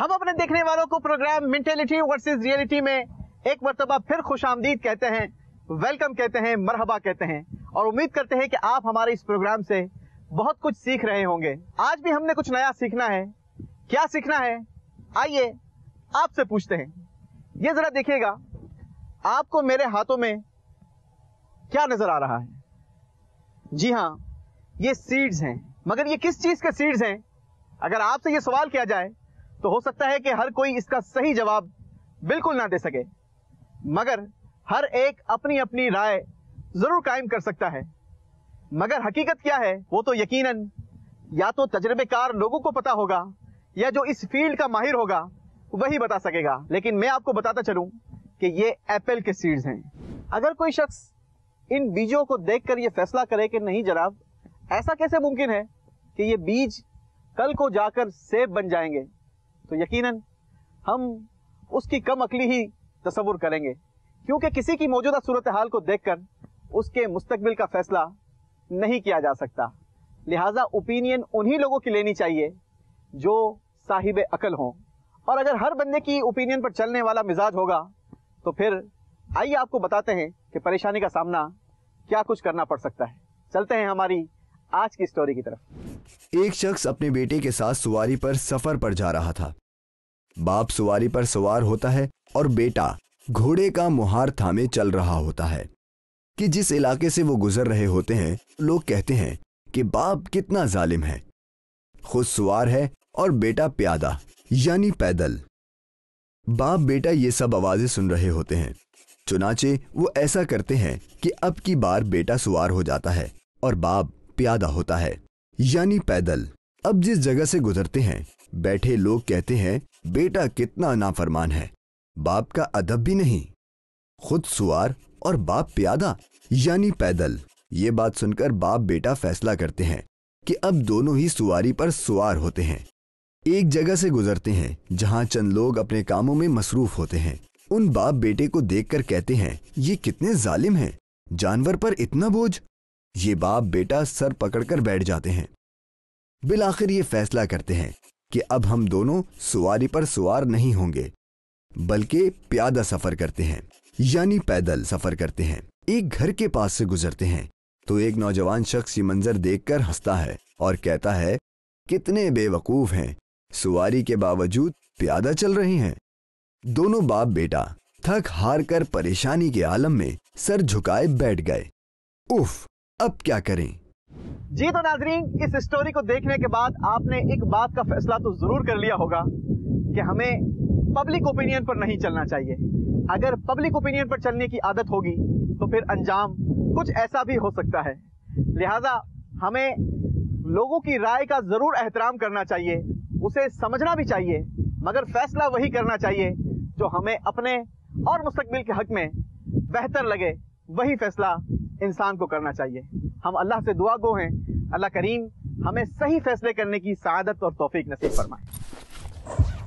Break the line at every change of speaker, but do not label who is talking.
हम अपने देखने वालों को प्रोग्राम मेंटेलिटी वर्सेस रियलिटी में एक मरतबा फिर खुश आमदीद कहते हैं वेलकम कहते हैं मरहबा कहते हैं और उम्मीद करते हैं कि आप हमारे इस प्रोग्राम से बहुत कुछ सीख रहे होंगे आज भी हमने कुछ नया सीखना है क्या सीखना है आइए आपसे पूछते हैं ये जरा देखिएगा आपको मेरे हाथों में क्या नजर आ रहा है जी हाँ ये सीड्स हैं मगर ये किस चीज के सीड्स हैं अगर आपसे ये सवाल किया जाए तो हो सकता है कि हर कोई इसका सही जवाब बिल्कुल ना दे सके मगर हर एक अपनी अपनी राय जरूर कायम कर सकता है मगर हकीकत क्या है वो तो यकीनन या तो तजर्बेकार लोगों को पता होगा या जो इस फील्ड का माहिर होगा वही बता सकेगा लेकिन मैं आपको बताता चलूं कि ये एप्पल के सीड्स हैं अगर कोई शख्स इन बीजों को देखकर ये फैसला करे कि नहीं जनाब ऐसा कैसे मुमकिन है कि ये बीज कल को जाकर सेब बन जाएंगे तो यकीनन हम उसकी कम अकली ही तस्वुर करेंगे क्योंकि किसी की मौजूदा सूरत हाल को देखकर उसके मुस्तबिल का फैसला नहीं किया जा सकता लिहाजा ओपिनियन उन्हीं लोगों की लेनी चाहिए जो साहिब अकल हों और अगर हर बंदे की ओपिनियन पर चलने वाला मिजाज होगा तो फिर आइए आपको बताते हैं कि परेशानी का सामना क्या कुछ करना पड़ सकता है चलते हैं हमारी आज की स्टोरी की तरफ एक
शख्स अपने बेटे के साथ सवारी पर सफर पर जा रहा था बाप सवारी पर सवार होता है और बेटा घोड़े का मुहार थामे चल रहा होता है कि जिस इलाके से वो गुजर रहे होते हैं लोग कहते हैं कि बाप कितना जालिम है खुद सवार है और बेटा प्यादा यानी पैदल बाप बेटा ये सब आवाजें सुन रहे होते हैं चुनाचे वो ऐसा करते हैं कि अब की बार बेटा सवार हो जाता है और बाप प्यादा होता है यानी पैदल अब जिस जगह से गुजरते हैं बैठे लोग कहते हैं बेटा कितना नाफरमान है बाप का अदब भी नहीं खुद सुवार और बाप प्यादा यानी पैदल ये बात सुनकर बाप बेटा फैसला करते हैं कि अब दोनों ही सुवारी पर सुवार होते हैं एक जगह से गुजरते हैं जहां चंद लोग अपने कामों में मसरूफ होते हैं उन बाप बेटे को देखकर कहते हैं ये कितने जालिम हैं जानवर पर इतना बोझ ये बाप बेटा सर पकड़कर बैठ जाते हैं बिलाखिर ये फैसला करते हैं कि अब हम दोनों सवारी पर सवार नहीं होंगे बल्कि प्यादा सफर करते हैं यानी पैदल सफर करते हैं एक घर के पास से गुजरते हैं तो एक नौजवान शख्स ये मंजर देखकर हंसता है और कहता है कितने बेवकूफ हैं सवारी के बावजूद प्यादा चल रहे हैं दोनों बाप बेटा थक हार कर परेशानी के आलम में सर झुकाए बैठ गए उफ अब क्या करें
जी तो नाजरीन इस स्टोरी को देखने के बाद आपने एक बात का फैसला तो जरूर कर लिया होगा कि हमें पब्लिक ओपिनियन पर नहीं चलना चाहिए अगर पब्लिक ओपिनियन पर चलने की आदत होगी तो फिर अंजाम कुछ ऐसा भी हो सकता है लिहाजा हमें लोगों की राय का जरूर एहतराम करना चाहिए उसे समझना भी चाहिए मगर फैसला वही करना चाहिए जो हमें अपने और मुस्तबिल के हक में बेहतर लगे वही फैसला इंसान को करना चाहिए हम अल्लाह से दुआ गो हैं अल्लाह करीम हमें सही फैसले करने की सआदत और तोफीक नसीब फरमाए